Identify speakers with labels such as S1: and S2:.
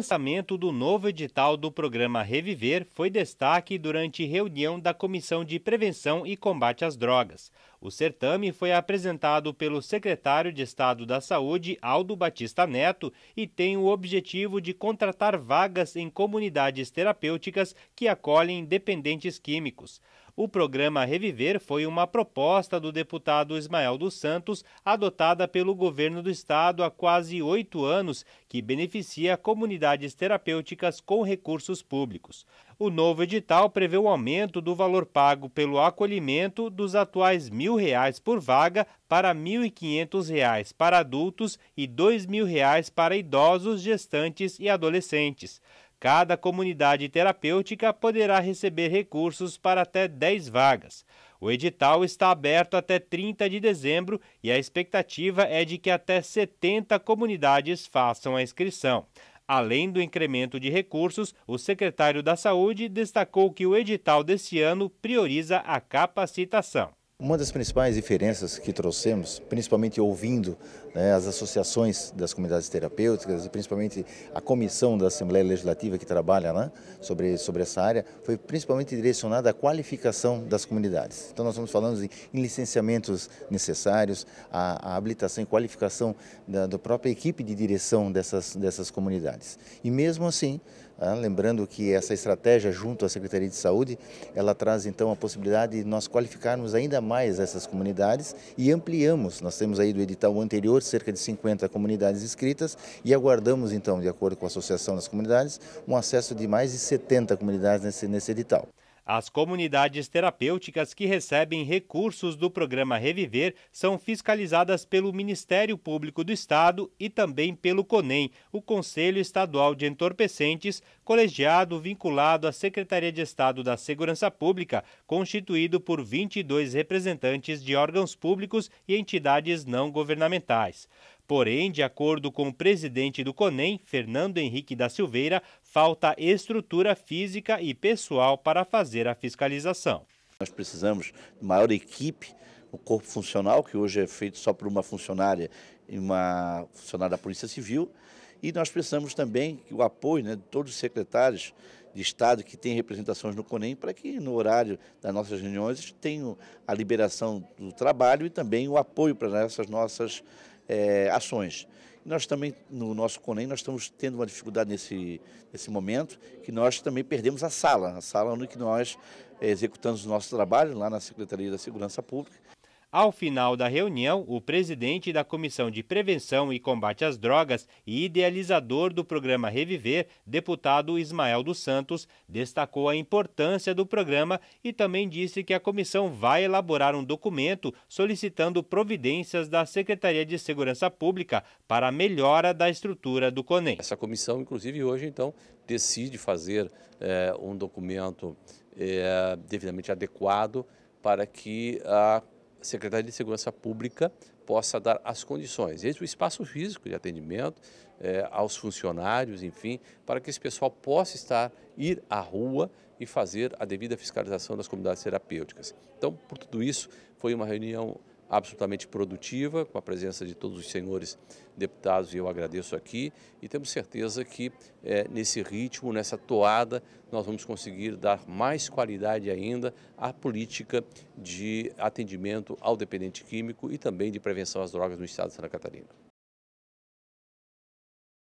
S1: lançamento do novo edital do programa Reviver foi destaque durante reunião da Comissão de Prevenção e Combate às Drogas. O certame foi apresentado pelo secretário de Estado da Saúde, Aldo Batista Neto, e tem o objetivo de contratar vagas em comunidades terapêuticas que acolhem dependentes químicos. O programa Reviver foi uma proposta do deputado Ismael dos Santos, adotada pelo governo do estado há quase oito anos, que beneficia comunidades terapêuticas com recursos públicos. O novo edital prevê o aumento do valor pago pelo acolhimento dos atuais R$ reais por vaga para R$ reais para adultos e R$ reais para idosos, gestantes e adolescentes. Cada comunidade terapêutica poderá receber recursos para até 10 vagas. O edital está aberto até 30 de dezembro e a expectativa é de que até 70 comunidades façam a inscrição. Além do incremento de recursos, o secretário da Saúde destacou que o edital deste ano prioriza a capacitação.
S2: Uma das principais diferenças que trouxemos, principalmente ouvindo né, as associações das comunidades terapêuticas e principalmente a comissão da Assembleia Legislativa que trabalha né, sobre, sobre essa área, foi principalmente direcionada à qualificação das comunidades. Então nós estamos falando em, licenciamentos necessários, a, a habilitação e qualificação da, da própria equipe de direção dessas, dessas comunidades. E mesmo assim, ah, lembrando que essa estratégia junto à Secretaria de Saúde, ela traz então a possibilidade de nós qualificarmos ainda mais essas comunidades e ampliamos. Nós temos aí do edital anterior cerca de 50 comunidades inscritas e aguardamos então, de acordo com a Associação das Comunidades, um acesso de mais de 70 comunidades nesse, nesse edital.
S1: As comunidades terapêuticas que recebem recursos do programa Reviver são fiscalizadas pelo Ministério Público do Estado e também pelo CONEM, o Conselho Estadual de Entorpecentes, colegiado vinculado à Secretaria de Estado da Segurança Pública, constituído por 22 representantes de órgãos públicos e entidades não governamentais. Porém, de acordo com o presidente do CONEM, Fernando Henrique da Silveira, falta estrutura física e pessoal para fazer a fiscalização.
S3: Nós precisamos de maior equipe o corpo funcional, que hoje é feito só por uma funcionária e uma funcionária da Polícia Civil. E nós precisamos também que o apoio né, de todos os secretários de Estado que têm representações no CONEM, para que no horário das nossas reuniões tenham a liberação do trabalho e também o apoio para essas nossas é, ações. Nós também, no nosso CONEM, nós estamos tendo uma dificuldade nesse, nesse momento, que nós também perdemos a sala, a sala onde nós é, executamos o nosso trabalho lá na Secretaria da Segurança Pública.
S1: Ao final da reunião, o presidente da Comissão de Prevenção e Combate às Drogas e idealizador do programa Reviver, deputado Ismael dos Santos, destacou a importância do programa e também disse que a comissão vai elaborar um documento solicitando providências da Secretaria de Segurança Pública para a melhora da estrutura do CONEM. Essa comissão, inclusive,
S4: hoje, então, decide fazer é, um documento é, devidamente adequado para que a Secretaria de Segurança Pública possa dar as condições, desde é o espaço físico de atendimento, é, aos funcionários, enfim, para que esse pessoal possa estar, ir à rua e fazer a devida fiscalização das comunidades terapêuticas. Então, por tudo isso, foi uma reunião absolutamente produtiva, com a presença de todos os senhores deputados, e eu agradeço aqui. E temos certeza que é, nesse ritmo, nessa toada, nós vamos conseguir dar mais qualidade ainda à política de atendimento ao dependente químico e também de prevenção às drogas no Estado de Santa Catarina.